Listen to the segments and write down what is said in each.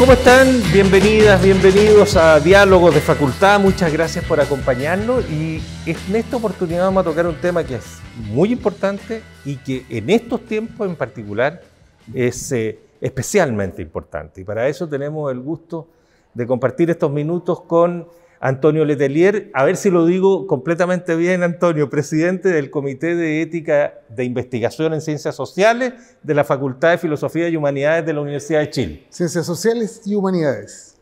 ¿Cómo están? Bienvenidas, bienvenidos a Diálogos de Facultad. Muchas gracias por acompañarnos y en esta oportunidad vamos a tocar un tema que es muy importante y que en estos tiempos en particular es eh, especialmente importante. Y para eso tenemos el gusto de compartir estos minutos con Antonio Letelier, a ver si lo digo completamente bien, Antonio, presidente del Comité de Ética de Investigación en Ciencias Sociales de la Facultad de Filosofía y Humanidades de la Universidad de Chile. Ciencias Sociales y Humanidades.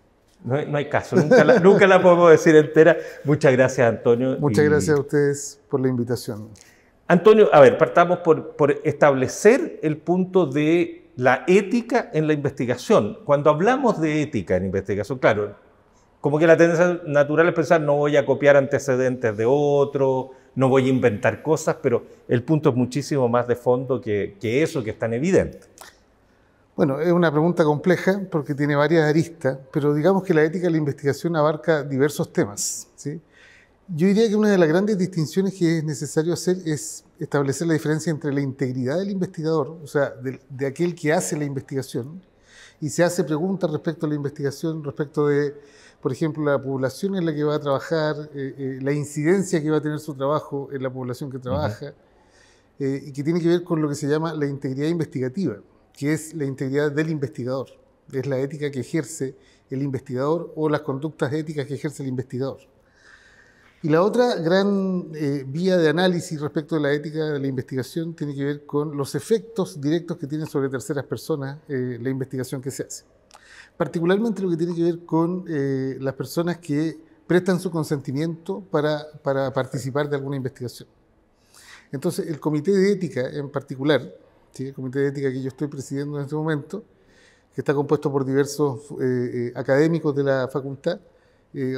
No, hay caso, nunca la, podemos decir entera. Muchas gracias, Antonio. Muchas gracias a ustedes por la invitación. Antonio, a ver, partamos por, por establecer el punto de la ética en la investigación. Cuando hablamos de ética en investigación, claro, como que la tendencia natural es pensar, no voy a copiar antecedentes de otro, no voy a inventar cosas, pero el punto es muchísimo más de fondo que, eso que es tan evidente. Bueno, es una pregunta compleja porque tiene varias aristas, pero digamos que la ética de la investigación abarca diversos temas. Yo diría que una de las grandes distinciones que es necesario hacer es establecer la diferencia entre la integridad del investigador, o sea, de, aquel que hace la investigación, y se hace preguntas respecto a la investigación, respecto de por ejemplo, la población en la que va a trabajar, eh, eh, la incidencia que va a tener su trabajo en la población que trabaja, eh, y que tiene que ver con lo que se llama la integridad investigativa, que es la integridad del investigador, es la ética que ejerce el investigador o las conductas éticas que ejerce el investigador. Y la otra gran vía de análisis respecto de la ética de la investigación tiene que ver con los efectos directos que tiene sobre terceras personas la investigación que se hace particularmente lo que tiene que ver con eh, las personas que prestan su consentimiento para, participar de alguna investigación. Entonces, el Comité de Ética en particular, el Comité de Ética que yo estoy presidiendo en este momento, que está compuesto por diversos eh, eh, académicos de la facultad,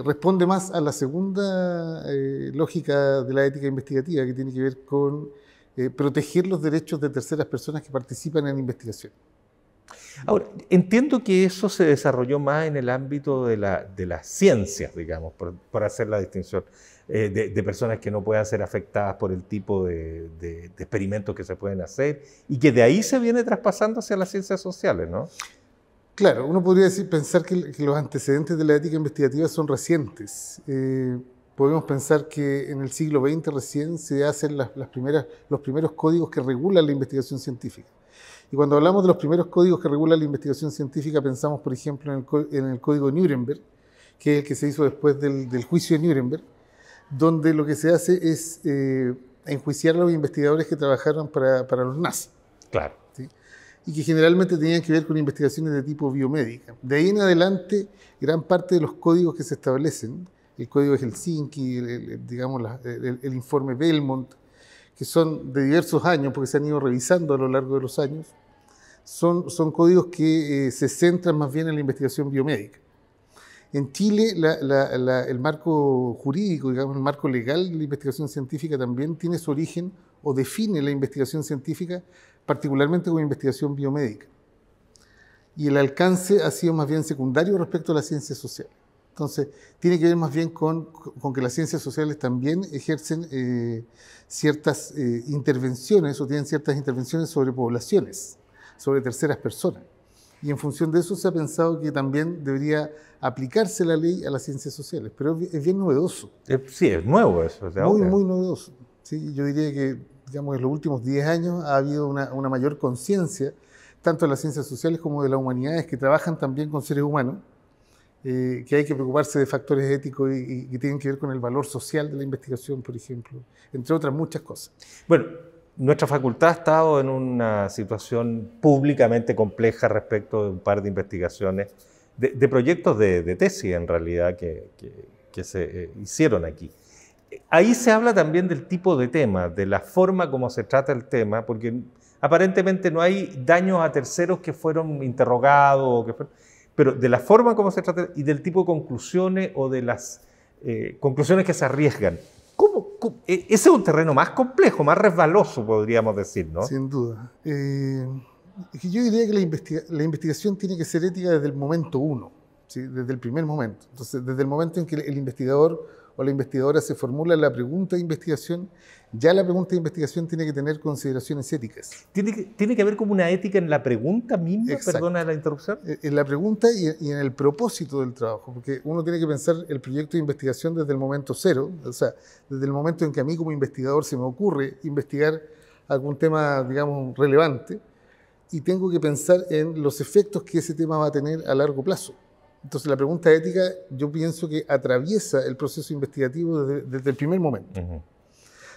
responde más a la segunda lógica de la ética investigativa, que tiene que ver con proteger los derechos de terceras personas que participan en la investigación. Ahora, entiendo que eso se desarrolló más en el ámbito de, la, de las ciencias, digamos, por, hacer la distinción, eh, de, personas que no puedan ser afectadas por el tipo de, experimentos que se pueden hacer y que de ahí se viene traspasando hacia las ciencias sociales, ¿no? Claro, uno podría decir, pensar que, los antecedentes de la ética investigativa son recientes. Eh, podemos pensar que en el siglo XX recién se hacen las primeras, los primeros códigos que regulan la investigación científica. Y cuando hablamos de los primeros códigos que regulan la investigación científica, pensamos, por ejemplo, en el, código Nuremberg, que es el que se hizo después del, juicio de Nuremberg, donde lo que se hace es eh, enjuiciar a los investigadores que trabajaron para, los nazis. Claro. Y que generalmente tenían que ver con investigaciones de tipo biomédica. De ahí en adelante, gran parte de los códigos que se establecen, el código de Helsinki, digamos, el, informe Belmont, que son de diversos años, porque se han ido revisando a lo largo de los años, son, son códigos que eh, se centran más bien en la investigación biomédica. En Chile, el marco jurídico, digamos, el marco legal de la investigación científica también tiene su origen o define la investigación científica particularmente como investigación biomédica. Y el alcance ha sido más bien secundario respecto a las ciencias sociales. Entonces, tiene que ver más bien con, que las ciencias sociales también ejercen eh, ciertas eh, intervenciones o tienen ciertas intervenciones sobre poblaciones, sobre terceras personas. Y en función de eso se ha pensado que también debería aplicarse la ley a las ciencias sociales, pero es bien novedoso. Sí, es nuevo eso. muy, muy novedoso. Sí, yo diría que digamos, en los últimos 10 años ha habido una, una mayor conciencia, tanto de las ciencias sociales como de las humanidades, que trabajan también con seres humanos, eh, que hay que preocuparse de factores éticos y, que tienen que ver con el valor social de la investigación, por ejemplo, entre otras muchas cosas. Bueno, nuestra facultad ha estado en una situación públicamente compleja respecto de un par de investigaciones, de, proyectos de, tesis en realidad que, se eh, hicieron aquí. Ahí se habla también del tipo de tema, de la forma como se trata el tema, porque aparentemente no hay daños a terceros que fueron interrogados, que pero de la forma como se trata y del tipo de conclusiones o de las eh, conclusiones que se arriesgan. ¿Cómo, e, ese es un terreno más complejo, más resbaloso, podríamos decir, ¿no? Sin duda. Eh, yo diría que la, investigación tiene que ser ética desde el momento uno, desde el primer momento. Entonces, desde el momento en que el investigador o la investigadora se formula la pregunta de investigación, ya la pregunta de investigación tiene que tener consideraciones éticas. ¿Tiene que, haber como una ética en la pregunta misma? Perdona la interrupción. Eh, en la pregunta y, y en el propósito del trabajo, porque uno tiene que pensar el proyecto de investigación desde el momento cero, o sea, desde el momento en que a mí como investigador se me ocurre investigar algún tema, digamos, relevante, y tengo que pensar en los efectos que ese tema va a tener a largo plazo. Entonces la pregunta ética yo pienso que atraviesa el proceso investigativo desde, el primer momento.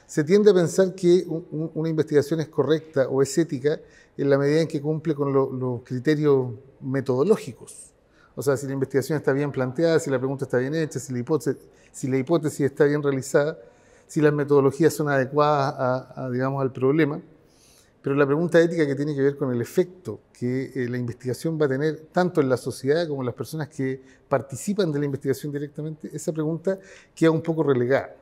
Se tiende a pensar que una investigación es correcta o es ética en la medida en que cumple con los criterios metodológicos. O sea, si la investigación está bien planteada, si la pregunta está bien hecha, si la hipótesis, si la hipótesis está bien realizada, si las metodologías son adecuadas a, digamos, al problema pero la pregunta ética que tiene que ver con el efecto que eh, la investigación va a tener tanto en la sociedad como en las personas que participan de la investigación directamente, esa pregunta queda un poco relegada.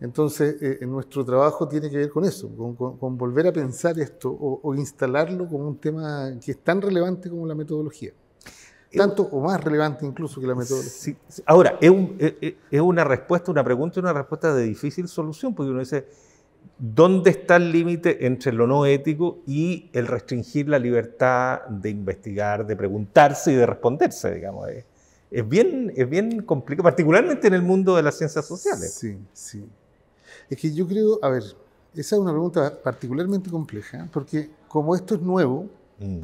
Entonces, eh, en nuestro trabajo tiene que ver con eso, con, volver a pensar esto o, instalarlo como un tema que es tan relevante como la metodología. Tanto o más relevante incluso que la metodología. Ahora, eh, es, una respuesta, una pregunta, una respuesta de difícil solución, porque uno dice, ¿Dónde está el límite entre lo no ético y el restringir la libertad de investigar, de preguntarse y de responderse, digamos? Es bien, es bien complicado, particularmente en el mundo de las ciencias sociales. Sí, sí. Es que yo creo, a ver, esa es una pregunta particularmente compleja, porque como esto es nuevo, mm.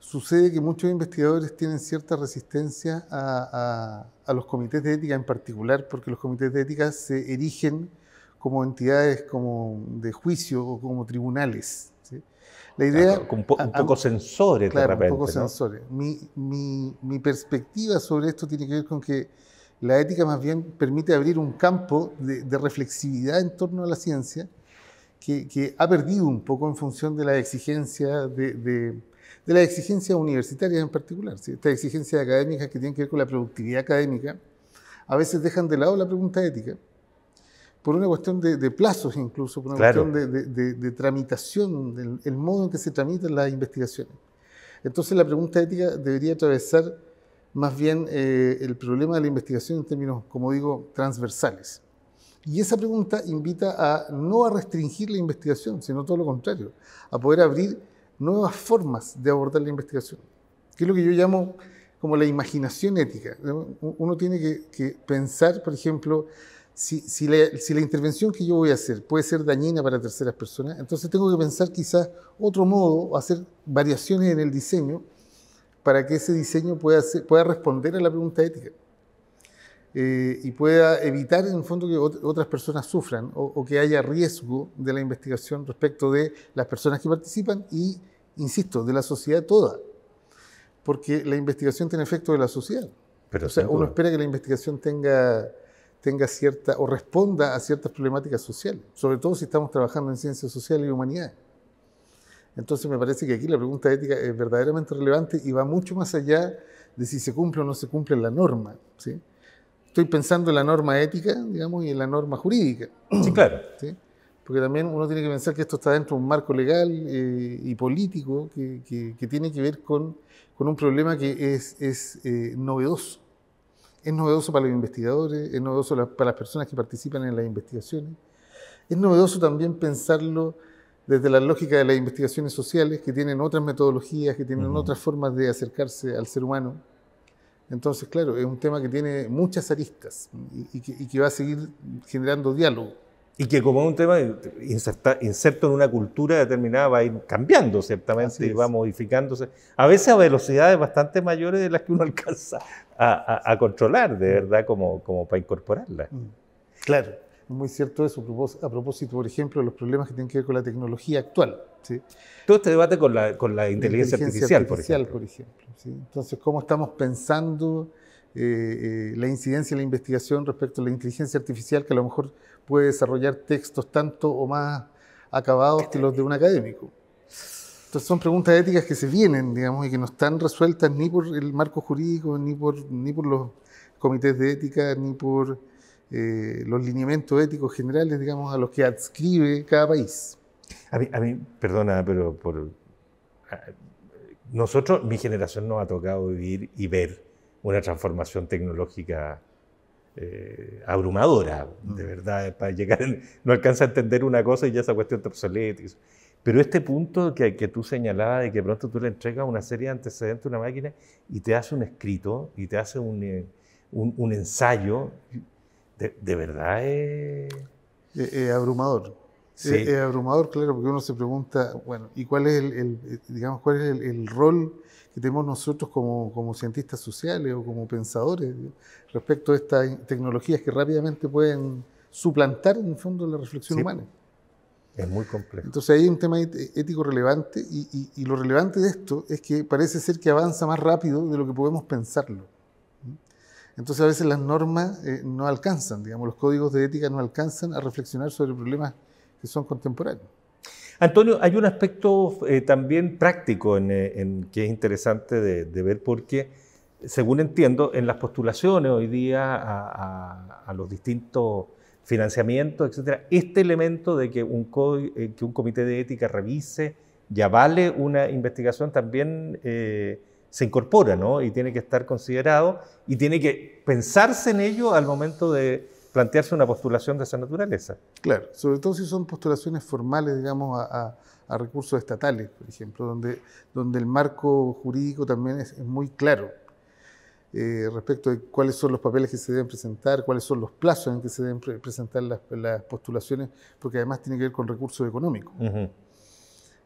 sucede que muchos investigadores tienen cierta resistencia a los comités de ética en particular, porque los comités de ética se erigen como entidades como de juicio o como tribunales. La idea... un, poco sensores, de repente, un poco sensores. Mi, mi, mi perspectiva sobre esto tiene que ver con que la ética más bien permite abrir un campo de, reflexividad en torno a la ciencia que, que, ha perdido un poco en función de la exigencia de, de de las exigencias universitarias en particular. ¿sí? Estas exigencias académicas que tienen que ver con la productividad académica, a veces dejan de lado la pregunta ética por una cuestión de, plazos incluso, por una cuestión de, tramitación, del el modo en que se tramitan las investigaciones. Entonces la pregunta ética debería atravesar más bien eh, el problema de la investigación en términos, como digo, transversales. Y esa pregunta invita a no a restringir la investigación, sino todo lo contrario, a poder abrir nuevas formas de abordar la investigación, que es lo que yo llamo como la imaginación ética. Uno tiene que, que pensar, por ejemplo, si, la intervención que yo voy a hacer puede ser dañina para terceras personas, entonces tengo que pensar quizás otro modo, hacer variaciones en el diseño para que ese diseño pueda, responder a la pregunta ética eh, y pueda evitar en el fondo que otras personas sufran o, que haya riesgo de la investigación respecto de las personas que participan y, insisto, de la sociedad toda, porque la investigación tiene efecto de la sociedad. Pero o sea, uno espera que la investigación tenga tenga cierta o responda a ciertas problemáticas sociales, sobre todo si estamos trabajando en ciencias sociales y humanidades. Entonces me parece que aquí la pregunta ética es verdaderamente relevante y va mucho más allá de si se cumple o no se cumple la norma. ¿sí? Estoy pensando en la norma ética, digamos, y en la norma jurídica. Sí, claro. ¿sí? Porque también uno tiene que pensar que esto está dentro de un marco legal eh, y político que, tiene que ver con, un problema que es, eh, novedoso es novedoso para los investigadores, es novedoso para las personas que participan en las investigaciones. Es novedoso también pensarlo desde la lógica de las investigaciones sociales, que tienen otras metodologías, que tienen otras formas de acercarse al ser humano. Entonces, claro, es un tema que tiene muchas aristas y que, va a seguir generando diálogo. Y que como es un tema inserto en una cultura determinada va a ir cambiando, ciertamente, y va modificándose, a veces a velocidades bastante mayores de las que uno alcanza a, controlar, de mm. verdad, como, para incorporarla. Mm. Claro, muy cierto eso. A propósito, por ejemplo, de los problemas que tienen que ver con la tecnología actual. Todo este debate con la, con la inteligencia, artificial, por ejemplo. Entonces, ¿cómo estamos pensando... Eh, eh, la incidencia de la investigación respecto a la inteligencia artificial, que a lo mejor puede desarrollar textos tanto o más acabados que los de un académico. Entonces son preguntas éticas que se vienen, digamos, y que no están resueltas ni por el marco jurídico, ni por, ni por los comités de ética, ni por eh, los lineamientos éticos generales, digamos, a los que adscribe cada país. A mí, perdona, pero por... Ah, nosotros, mi generación nos ha tocado vivir y ver una transformación tecnológica eh, abrumadora, de mm. verdad, eh, para llegar, no alcanza a entender una cosa y ya esa cuestión te obsoleta. Pero este punto que, que tú señalabas de que pronto tú le entregas una serie de antecedentes a una máquina y te hace un escrito y te hace un, eh, ensayo, de, verdad es... abrumador. Es, eh, eh, abrumador, claro, porque uno se pregunta, bueno, ¿y cuál es el, eh, digamos, cuál es el, rol que tenemos nosotros como, como, cientistas sociales o como pensadores respecto a estas tecnologías que rápidamente pueden suplantar en el fondo la reflexión humana? Es muy complejo. Entonces hay un tema ético relevante y, y, lo relevante de esto es que parece ser que avanza más rápido de lo que podemos pensarlo. Entonces a veces las normas no alcanzan, digamos, los códigos de ética no alcanzan a reflexionar sobre problemas que son contemporáneos. Antonio, hay un aspecto eh, también práctico eh, en, que es interesante de, ver porque, según entiendo, en las postulaciones hoy día a, los distintos financiamientos, etcétera, este elemento de que un, eh, comité de ética revise y avale una investigación también se incorpora, ¿no? Y tiene que estar considerado y tiene que pensarse en ello al momento de, plantearse una postulación de esa naturaleza. Claro, sobre todo si son postulaciones formales, digamos, a, recursos estatales, por ejemplo, donde, donde el marco jurídico también es, muy claro eh, respecto de cuáles son los papeles que se deben presentar, cuáles son los plazos en que se deben presentar las, postulaciones, porque además tiene que ver con recursos económicos.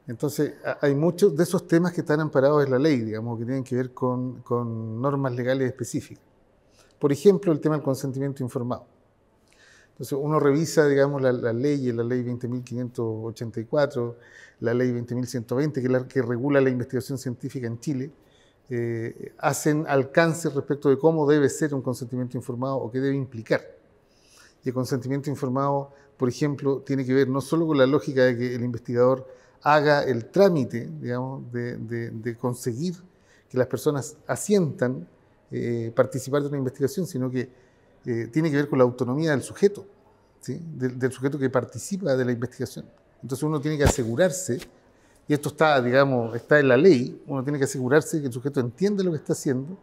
Entonces, hay muchos de esos temas que están amparados en la ley, digamos, que tienen que ver con, con normas legales específicas. Por ejemplo, el tema del consentimiento informado. Entonces uno revisa, digamos, las la leyes, la ley 20.584, la ley 20.120, que es la que regula la investigación científica en Chile, eh, hacen alcance respecto de cómo debe ser un consentimiento informado o qué debe implicar. Y el consentimiento informado, por ejemplo, tiene que ver no solo con la lógica de que el investigador haga el trámite, digamos, de, conseguir que las personas asientan eh, participar de una investigación, sino que tiene que ver con la autonomía del sujeto, del, sujeto que participa de la investigación. Entonces uno tiene que asegurarse, y esto está, digamos, está en la ley, uno tiene que asegurarse que el sujeto entiende lo que está haciendo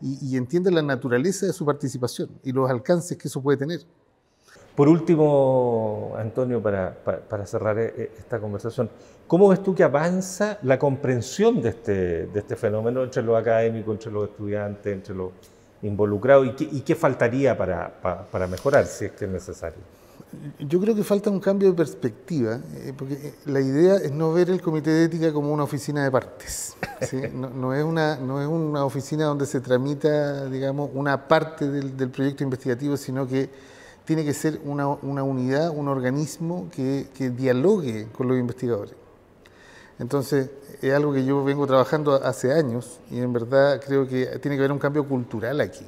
y, entiende la naturaleza de su participación y los alcances que eso puede tener. Por último, Antonio, para, cerrar eh, eh, esta conversación, ¿cómo ves tú que avanza la comprensión de este, de este fenómeno entre los académicos, entre los estudiantes, entre los involucrado y qué, faltaría para, para, mejorar si es que es necesario? Yo creo que falta un cambio de perspectiva, eh, porque eh, la idea es no ver el comité de ética como una oficina de partes. No, es una, no es una oficina donde se tramita, digamos, una parte del, proyecto investigativo, sino que tiene que ser una, una unidad, un organismo que dialogue con los investigadores. Entonces, es algo que yo vengo trabajando hace años y en verdad creo que tiene que haber un cambio cultural aquí.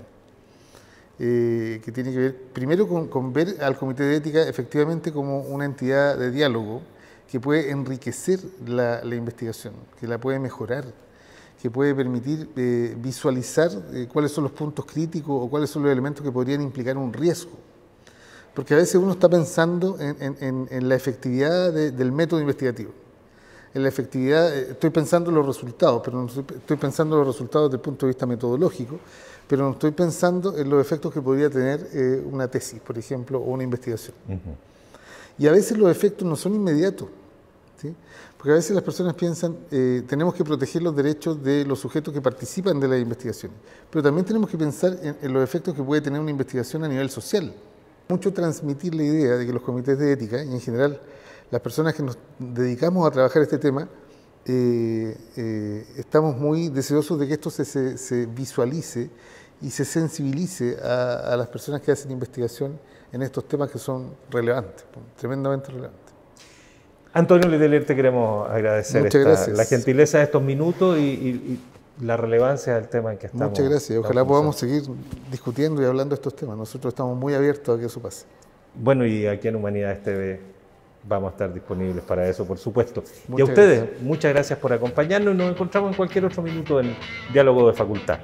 Eh, que tiene que ver primero con, ver al Comité de Ética efectivamente como una entidad de diálogo que puede enriquecer la, investigación, que la puede mejorar, que puede permitir eh, visualizar eh, cuáles son los puntos críticos o cuáles son los elementos que podrían implicar un riesgo. Porque a veces uno está pensando en, la efectividad del método investigativo en la efectividad, eh, estoy pensando en los resultados, pero no estoy, pensando en los resultados desde el punto de vista metodológico, pero no estoy pensando en los efectos que podría tener eh, una tesis, por ejemplo, o una investigación. Y a veces los efectos no son inmediatos, ¿sí? porque a veces las personas piensan, eh, tenemos que proteger los derechos de los sujetos que participan de las investigaciones, pero también tenemos que pensar en, en los efectos que puede tener una investigación a nivel social. Mucho transmitir la idea de que los comités de ética, y en general las personas que nos dedicamos a trabajar este tema, eh, eh, estamos muy deseosos de que esto se, visualice y se sensibilice a, las personas que hacen investigación en estos temas que son relevantes, tremendamente relevantes. Antonio Lideler, te queremos agradecer la gentileza de estos minutos y, la relevancia del tema en que estamos. Muchas gracias. Ojalá podamos seguir discutiendo y hablando de estos temas. Nosotros estamos muy abiertos a que eso pase. Bueno, y aquí en Humanidades TV vamos a estar disponibles para eso, por supuesto. y a ustedes, muchas gracias por acompañarnos. Nos encontramos en cualquier otro minuto en Diálogo de Facultad.